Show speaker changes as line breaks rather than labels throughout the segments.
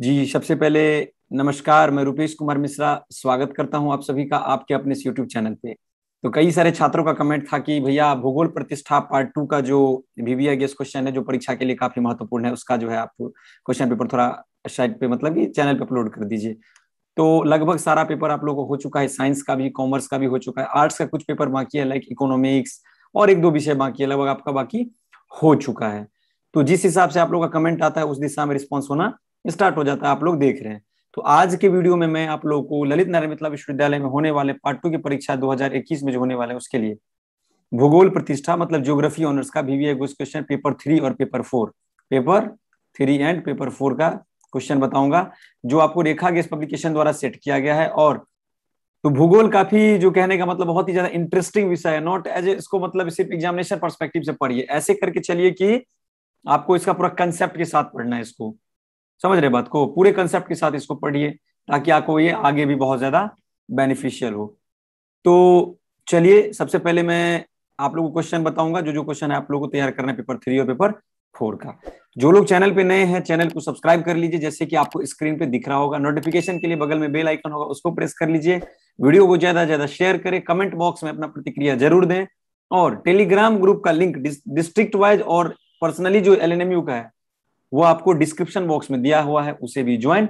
जी सबसे पहले नमस्कार मैं रुपेश कुमार मिश्रा स्वागत करता हूं आप सभी का आपके अपने यूट्यूब चैनल पे तो कई सारे छात्रों का कमेंट था कि भैया भूगोल प्रतिष्ठा पार्ट टू का जो वीवीआई गेस क्वेश्चन है जो परीक्षा के लिए काफी महत्वपूर्ण है उसका जो है आप क्वेश्चन पेपर थोड़ा साइट पे मतलब कि चैनल पे अपलोड कर दीजिए तो लगभग सारा पेपर आप लोगों को हो चुका है साइंस का भी कॉमर्स का भी हो चुका है आर्ट्स का कुछ पेपर बाकी है लाइक इकोनॉमिक्स और एक दो विषय बाकी है लगभग आपका बाकी हो चुका है तो जिस हिसाब से आप लोग का कमेंट आता है उस दिशा में रिस्पॉन्स होना स्टार्ट हो जाता है आप लोग देख रहे हैं तो आज के वीडियो में मैं आप लोगों को ललित नारायण मिथिला विश्वविद्यालय में होने वाले पार्ट टू की परीक्षा 2021 में जो होने वाले उसके लिए भूगोल प्रतिष्ठा मतलब ज्योग्राफी ऑनर्स का वीवीए क्वेश्चन पेपर थ्री और paper four paper three and paper four का क्वेश्चन बताऊंगा जो आपको रेखा गैस पब्लिकेशन द्वारा सेट किया गया है और तो भूगोल काफी जो कहने का मतलब बहुत ही ज्यादा इंटरेस्टिंग विषय है नॉट एज इसको मतलब सिर्फ एग्जामिनेशन परस्पेक्टिव से पढ़िए ऐसे करके चलिए कि आपको इसका पूरा कंसेप्ट के साथ पढ़ना है इसको समझ रहे बात को पूरे कंसेप्ट के साथ इसको पढ़िए ताकि आपको ये आगे भी बहुत ज्यादा बेनिफिशियल हो तो चलिए सबसे पहले मैं आप लोगों को क्वेश्चन बताऊंगा जो जो क्वेश्चन है आप लोगों को तैयार करना पेपर थ्री और पेपर फोर का जो लोग चैनल पे नए हैं चैनल को सब्सक्राइब कर लीजिए जैसे कि आपको स्क्रीन पे दिख रहा होगा नोटिफिकेशन के लिए बगल में बेल आइकन होगा उसको प्रेस कर लीजिए वीडियो को ज्यादा ज्यादा शेयर करें कमेंट बॉक्स में अपना प्रतिक्रिया जरूर दें और टेलीग्राम ग्रुप का लिंक डिस्ट्रिक्ट वाइज और पर्सनली जो एल का है वो आपको डिस्क्रिप्शन बॉक्स में दिया हुआ है उसे भी ज्वाइन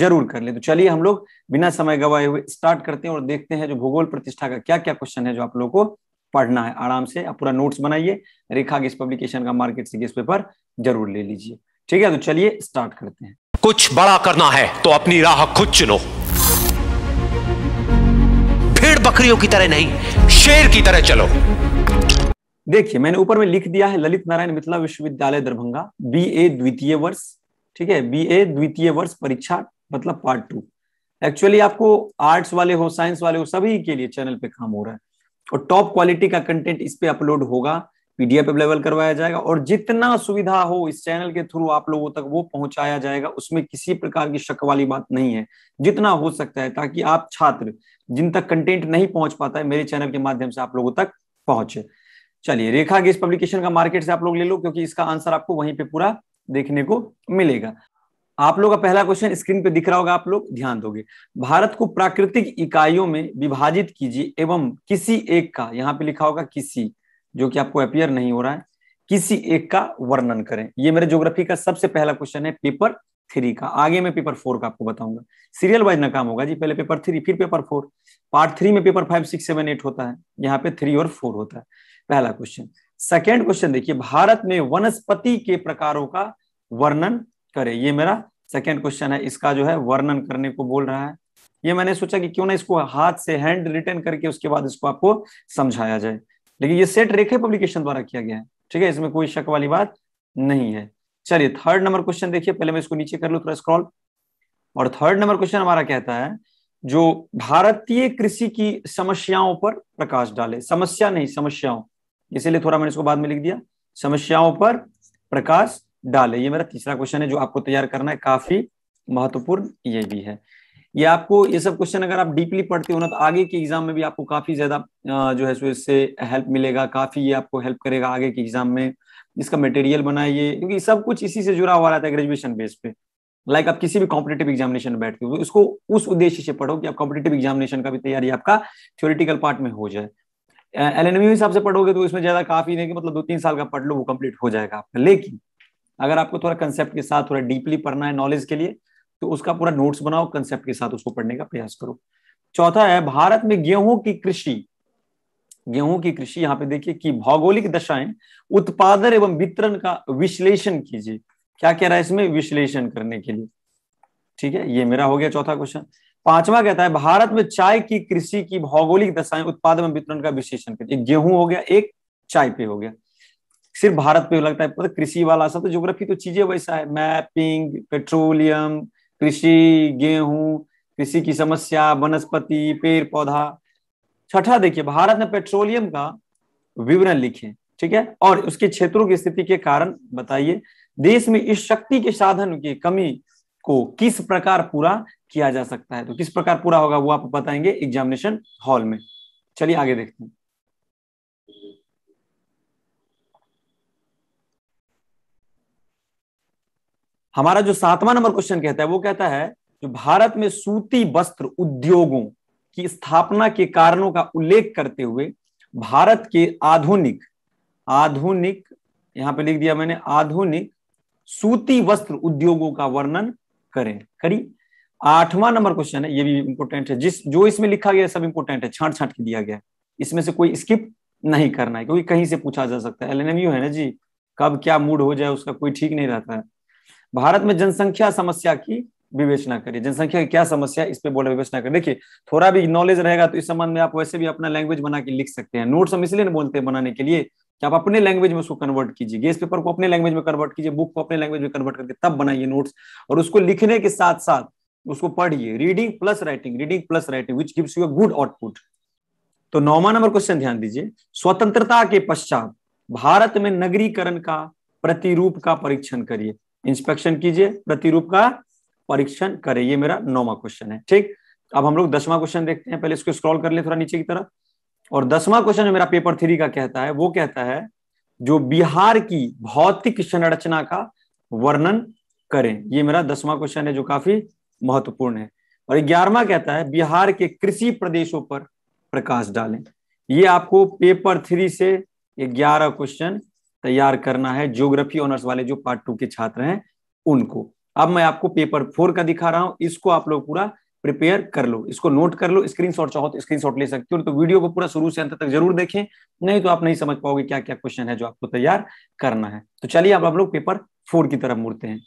जरूर कर ले तो चलिए हम लोग बिना समय गवाए हुए स्टार्ट करते हैं और देखते हैं जो भूगोल प्रतिष्ठा का क्या क्या क्वेश्चन है जो आप लोगों को पढ़ना है आराम से आप पूरा नोट्स बनाइए रेखा गेस पब्लिकेशन का मार्केट से गेस पेपर जरूर ले लीजिए ठीक है तो चलिए स्टार्ट करते हैं कुछ बड़ा करना है तो अपनी राह खुद चुनो भेड़ बकरियों की तरह नहीं शेर की तरह चलो देखिए मैंने ऊपर में लिख दिया है ललित नारायण मिथिला विश्वविद्यालय दरभंगा बी ए द्वितीय वर्ष ठीक है बी ए द्वितीय वर्ष परीक्षा मतलब पार्ट टू एक्चुअली आपको आर्ट्स वाले हो साइंस वाले हो सभी के लिए चैनल पे काम हो रहा है और टॉप क्वालिटी का कंटेंट इस पे अपलोड होगा पीडीएफ अवेलेबल करवाया जाएगा और जितना सुविधा हो इस चैनल के थ्रू आप लोगों तक वो पहुंचाया जाएगा उसमें किसी प्रकार की शक वाली बात नहीं है जितना हो सकता है ताकि आप छात्र जिन तक कंटेंट नहीं पहुंच पाता है मेरे चैनल के माध्यम से आप लोगों तक पहुंचे चलिए रेखा गेस पब्लिकेशन का मार्केट से आप लोग ले लो क्योंकि इसका आंसर आपको वहीं पे पूरा देखने को मिलेगा आप लोग का पहला क्वेश्चन स्क्रीन पे दिख रहा होगा आप लोग ध्यान दोगे भारत को प्राकृतिक इकाइयों में विभाजित कीजिए एवं किसी एक का यहाँ पे लिखा होगा किसी जो कि आपको अपियर नहीं हो रहा है किसी एक का वर्णन करें ये मेरे ज्योग्राफी का सबसे पहला क्वेश्चन है पेपर थ्री का आगे मैं पेपर फोर का आपको बताऊंगा सीरियल वाइज ना काम होगा जी पहले पेपर थ्री फिर पेपर फोर पार्ट थ्री में paper five six seven eight होता है यहाँ पे थ्री और फोर होता है पहला क्वेश्चन सेकेंड क्वेश्चन देखिए भारत में वनस्पति के प्रकारों का वर्णन करें ये मेरा सेकेंड क्वेश्चन है इसका जो है वर्णन करने को बोल रहा है ये मैंने सोचा कि क्यों ना इसको हाथ से हैंड रिटर्न करके उसके बाद इसको आपको समझाया जाए लेकिन ये सेट रेखे पब्लिकेशन द्वारा किया गया है ठीक है इसमें कोई शक वाली बात नहीं है चलिए थर्ड नंबर क्वेश्चन देखिए पहले मैं इसको नीचे कर लू थोड़ा स्क्रॉल और थर्ड नंबर क्वेश्चन हमारा कहता है जो भारतीय कृषि की समस्याओं पर प्रकाश डाले समस्या नहीं समस्याओं इसीलिए थोड़ा मैंने इसको बाद में लिख दिया समस्याओं पर प्रकाश डाले ये मेरा तीसरा क्वेश्चन है जो आपको तैयार करना है काफी महत्वपूर्ण ये भी है ये आपको ये सब क्वेश्चन अगर आप डीपली पढ़ते हो ना तो आगे के एग्जाम में भी आपको काफी ज्यादा जो है सो इससे हेल्प मिलेगा काफी ये आपको हेल्प करेगा आगे के एग्जाम में इसका मटेरियल बनाइए क्योंकि सब कुछ इसी से जुड़ा हुआ रहता है ग्रेजुएशन बेस पे लाइक like आप किसी भी कॉम्पिटेटिव एग्जामिनेशन में बैठते हो तो इसको उस उद्देश्य से पढ़ो कि आप कॉम्पिटेटिव एग्जामिनेशन का भी तैयारी आपका थ्योरिटिकल पार्ट में हो जाए एल एन हिसाब से पढ़ोगे तो इसमें ज्यादा काफी नहीं कि मतलब दो तीन साल का पढ़ लो वो कंप्लीट हो जाएगा आपका लेकिन अगर आपको थोड़ा कंसेप्ट के साथ थोड़ा डीपली पढ़ना है नॉलेज के लिए तो उसका पूरा नोट्स बनाओ कंसेप्ट के साथ उसको पढ़ने का प्रयास करो चौथा है भारत में गेहूं की कृषि गेहूं की कृषि यहाँ पे देखिए कि भौगोलिक दशाएं उत्पादन एवं वितरण का विश्लेषण कीजिए क्या कह रहा है इसमें विश्लेषण करने के लिए ठीक है ये मेरा हो गया चौथा क्वेश्चन पांचवा कहता है भारत में चाय की कृषि की भौगोलिक दशाएं उत्पादन वितरण का विशेषण करिए गेहूं हो गया एक चाय पे हो गया सिर्फ भारत पे लगता है कृषि वाला सब तो ज्योग्राफी तो चीजें वैसा है मैपिंग पेट्रोलियम कृषि गेहूं कृषि की समस्या वनस्पति पेड़ पौधा छठा देखिए भारत में पेट्रोलियम का विवरण लिखे ठीक है और उसके क्षेत्रों की स्थिति के कारण बताइए देश में इस शक्ति के साधन की कमी को किस प्रकार पूरा किया जा सकता है तो किस प्रकार पूरा होगा वो आप बताएंगे एग्जामिनेशन हॉल में चलिए आगे देखते हैं हमारा जो सातवां नंबर क्वेश्चन कहता है वो कहता है जो भारत में सूती वस्त्र उद्योगों की स्थापना के कारणों का उल्लेख करते हुए भारत के आधुनिक आधुनिक यहां पे लिख दिया मैंने आधुनिक सूती वस्त्र उद्योगों का वर्णन करें करी आठवां नंबर क्वेश्चन है ये भी इंपोर्टेंट है जिस जो इसमें लिखा गया सब इंपोर्टेंट है छाट छाट के दिया गया है इसमें से कोई स्किप नहीं करना है क्योंकि कहीं से पूछा जा सकता है एल है ना जी कब क्या मूड हो जाए उसका कोई ठीक नहीं रहता है भारत में जनसंख्या समस्या की विवेचना करिए जनसंख्या की क्या समस्या इस पे बोला विवेचना करें देखिए थोड़ा भी नॉलेज रहेगा तो इस संबंध में आप वैसे भी अपना लैंग्वेज बना के लिख सकते हैं नोट्स हम इसलिए बोलते हैं बनाने के लिए कि आप अपने लैंग्वेज में उसको कन्वर्ट कीजिए गेस पेपर को अपने लैंग्वेज में कन्वर्ट कीजिए बुक को अपने लैंग्वेज में कन्वर्ट करके तब बनाइए नोट्स और उसको लिखने के साथ साथ उसको पढ़िए reading plus writing reading plus writing which gives you a good output तो नौवा नंबर क्वेश्चन ध्यान दीजिए स्वतंत्रता के पश्चात भारत में नगरीकरण का प्रतिरूप का परीक्षण करिए इंस्पेक्शन कीजिए प्रतिरूप का परीक्षण करें ये मेरा नौवा क्वेश्चन है ठीक अब हम लोग दसवां क्वेश्चन देखते हैं पहले इसको स्क्रॉल कर ले थोड़ा नीचे की तरफ और दसवां क्वेश्चन मेरा पेपर थ्री का कहता है वो कहता है जो बिहार की भौतिक संरचना का वर्णन करें ये मेरा दसवां क्वेश्चन है जो काफी महत्वपूर्ण है और ग्यारहवा कहता है बिहार के कृषि प्रदेशों पर प्रकाश डालें ये आपको पेपर थ्री से ग्यारह क्वेश्चन तैयार करना है ज्योग्राफी ऑनर्स वाले जो पार्ट टू के छात्र हैं उनको अब मैं आपको पेपर फोर का दिखा रहा हूं इसको आप लोग पूरा प्रिपेयर कर लो इसको नोट कर लो स्क्रीनशॉट चाहो तो स्क्रीनशॉट ले सकते हो तो वीडियो को पूरा शुरू से अंत तक जरूर देखें नहीं तो आप नहीं समझ पाओगे क्या क्या क्वेश्चन है जो आपको तैयार करना है तो चलिए अब हम लोग पेपर फोर की तरफ मुड़ते हैं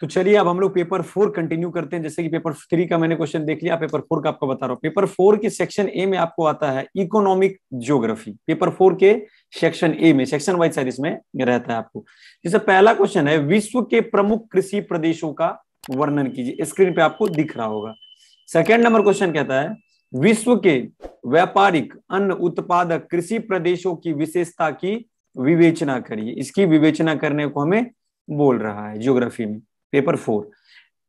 तो चलिए अब हम लोग पेपर फोर कंटिन्यू करते हैं जैसे कि पेपर थ्री का मैंने क्वेश्चन देख लिया पेपर फोर का आपको बता रहा हूँ पेपर फोर के सेक्शन ए में आपको आता है इकोनॉमिक ज्योग्राफी पेपर फोर के सेक्शन ए में सेक्शन वाइज साइड इसमें रहता है आपको जैसे पहला क्वेश्चन है विश्व के प्रमुख कृषि प्रदेशों का वर्णन कीजिए स्क्रीन पे आपको दिख रहा होगा सेकेंड नंबर क्वेश्चन कहता है विश्व के व्यापारिक अन्न उत्पादक कृषि प्रदेशों की विशेषता की विवेचना करिए इसकी विवेचना करने को हमें बोल रहा है ज्योग्राफी में पेपर फोर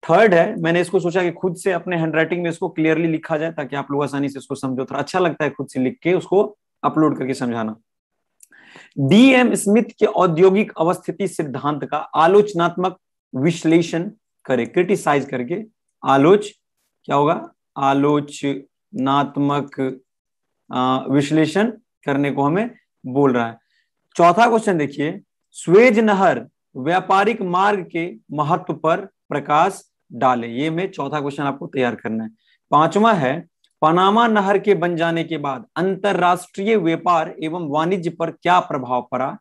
थर्ड है मैंने इसको सोचा कि खुद से अपने हैंडराइटिंग में इसको क्लियरली लिखा जाए ताकि आप लोग आसानी से इसको समझो थोड़ा अच्छा लगता है खुद से लिख के उसको अपलोड करके समझाना डीएम स्मिथ के औद्योगिक अवस्थिति सिद्धांत का आलोचनात्मक विश्लेषण करे क्रिटिसाइज करके आलोच क्या होगा आलोचनात्मक विश्लेषण करने को हमें बोल रहा है चौथा क्वेश्चन देखिए स्वेज नहर व्यापारिक मार्ग के महत्व पर प्रकाश डाले ये में चौथा क्वेश्चन आपको तैयार करना है पांचवा है पनामा नहर के बन जाने के बाद अंतरराष्ट्रीय व्यापार एवं वाणिज्य पर क्या प्रभाव पड़ा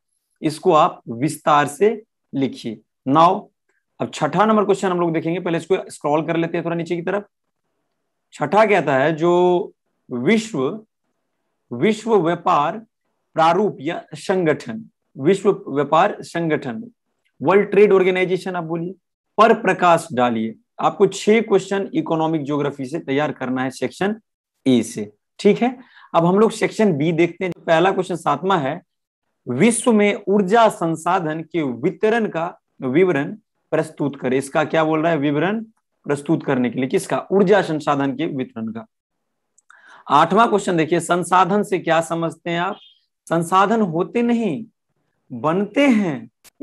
इसको आप विस्तार से लिखिए नाउ अब छठा नंबर क्वेश्चन हम लोग देखेंगे पहले इसको स्क्रॉल कर लेते हैं थोड़ा नीचे की तरफ छठा कहता है जो विश्व विश्व व्यापार प्रारूप या संगठन विश्व व्यापार संगठन वर्ल्ड ट्रेड ऑर्गेनाइजेशन आप बोलिए पर प्रकाश डालिए आपको छह क्वेश्चन इकोनॉमिक ज्योग्राफी से तैयार करना है सेक्शन ए से ठीक है अब हम लोग सेक्शन बी देखते हैं पहला क्वेश्चन सातवां है विश्व में ऊर्जा संसाधन के वितरण का विवरण प्रस्तुत करे इसका क्या बोल रहा है विवरण प्रस्तुत करने के लिए किसका ऊर्जा संसाधन के वितरण का आठवां क्वेश्चन देखिए संसाधन से क्या समझते हैं आप संसाधन होते नहीं बनते हैं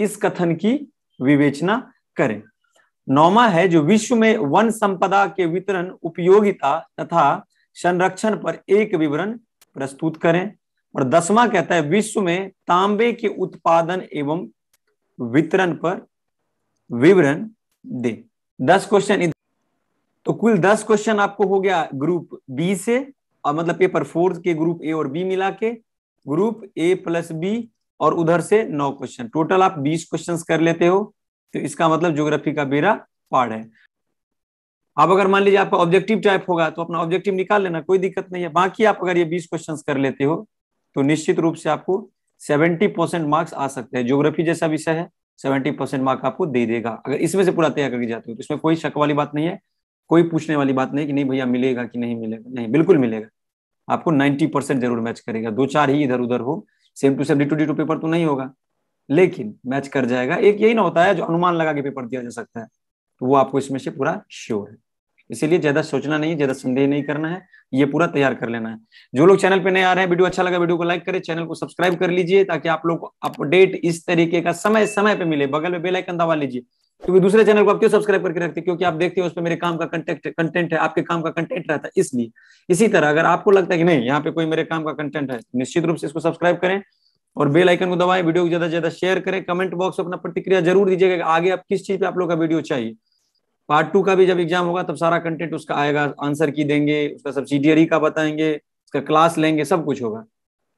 इस कथन की विवेचना करें नौमा है जो विश्व में वन संपदा के वितरण उपयोगिता तथा संरक्षण पर एक विवरण प्रस्तुत करें और दसवां कहता है विश्व में तांबे के उत्पादन एवं वितरण पर विवरण दे दस क्वेश्चन तो कुल दस क्वेश्चन आपको हो गया ग्रुप बी से और मतलब पेपर फोर के ग्रुप ए और बी मिला के ग्रुप ए प्लस बी और उधर से नौ क्वेश्चन टोटल आप बीस क्वेश्चन कर लेते हो तो इसका मतलब ज्योग्राफी का बेरा पार है आप अगर मान लीजिए आपका ऑब्जेक्टिव टाइप होगा तो अपना ऑब्जेक्टिव निकाल लेना कोई दिक्कत नहीं है बाकी आप अगर ये बीस क्वेश्चन कर लेते हो तो निश्चित रूप से आपको सेवेंटी परसेंट मार्क्स आ सकते हैं ज्योग्राफी जैसा विषय है सेवेंटी परसेंट मार्क आपको दे देगा अगर इसमें से पूरा तैयार करके जाते हो तो इसमें कोई शक वाली बात नहीं है कोई पूछने वाली बात नहीं कि नहीं भैया मिलेगा कि नहीं मिलेगा नहीं बिल्कुल मिलेगा आपको नाइन्टी परसेंट जरूर मैच करेगा दो चार ही इधर उधर हो same to same D to D two paper तो नहीं होगा लेकिन मैच कर जाएगा एक यही ना होता है जो अनुमान लगा के पेपर दिया जा सकता है तो वो आपको इसमें से पूरा श्योर है इसीलिए ज्यादा सोचना नहीं ज्यादा संदेह नहीं करना है ये पूरा तैयार कर लेना है जो लोग चैनल पे नए आ रहे हैं वीडियो अच्छा लगा वीडियो को लाइक करें चैनल को सब्सक्राइब कर लीजिए ताकि आप लोग को अपडेट इस तरीके का समय समय पर मिले बगल में बेलाइकन दबा लीजिए क्योंकि दूसरे चैनल को आप क्यों सब्सक्राइब करके रखते हैं क्योंकि आप देखते हो उस पर मेरे काम का कंटेंट कंटेंट है आपके काम का कंटेंट रहता है इसलिए इसी तरह अगर आपको लगता है कि नहीं यहाँ पे कोई मेरे काम का कंटेंट है निश्चित रूप से इसको सब्सक्राइब करें और बेल आइकन को दबाएं वीडियो को ज्यादा से ज्यादा शेयर करें कमेंट बॉक्स अपना प्रतिक्रिया जरूर दीजिएगा आगे आप किस चीज पे आप लोग का वीडियो चाहिए पार्ट टू का भी जब एग्जाम होगा तब सारा कंटेंट उसका आएगा आंसर की देंगे उसका सब्सिडियरी का बताएंगे उसका क्लास लेंगे सब कुछ होगा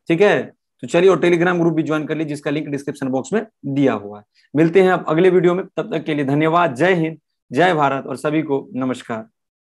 ठीक है तो चलिए और टेलीग्राम ग्रुप भी ज्वाइन कर लीजिए जिसका लिंक डिस्क्रिप्शन बॉक्स में दिया हुआ है मिलते हैं आप अगले वीडियो में तब तक के लिए धन्यवाद जय हिंद जय भारत और सभी को नमस्कार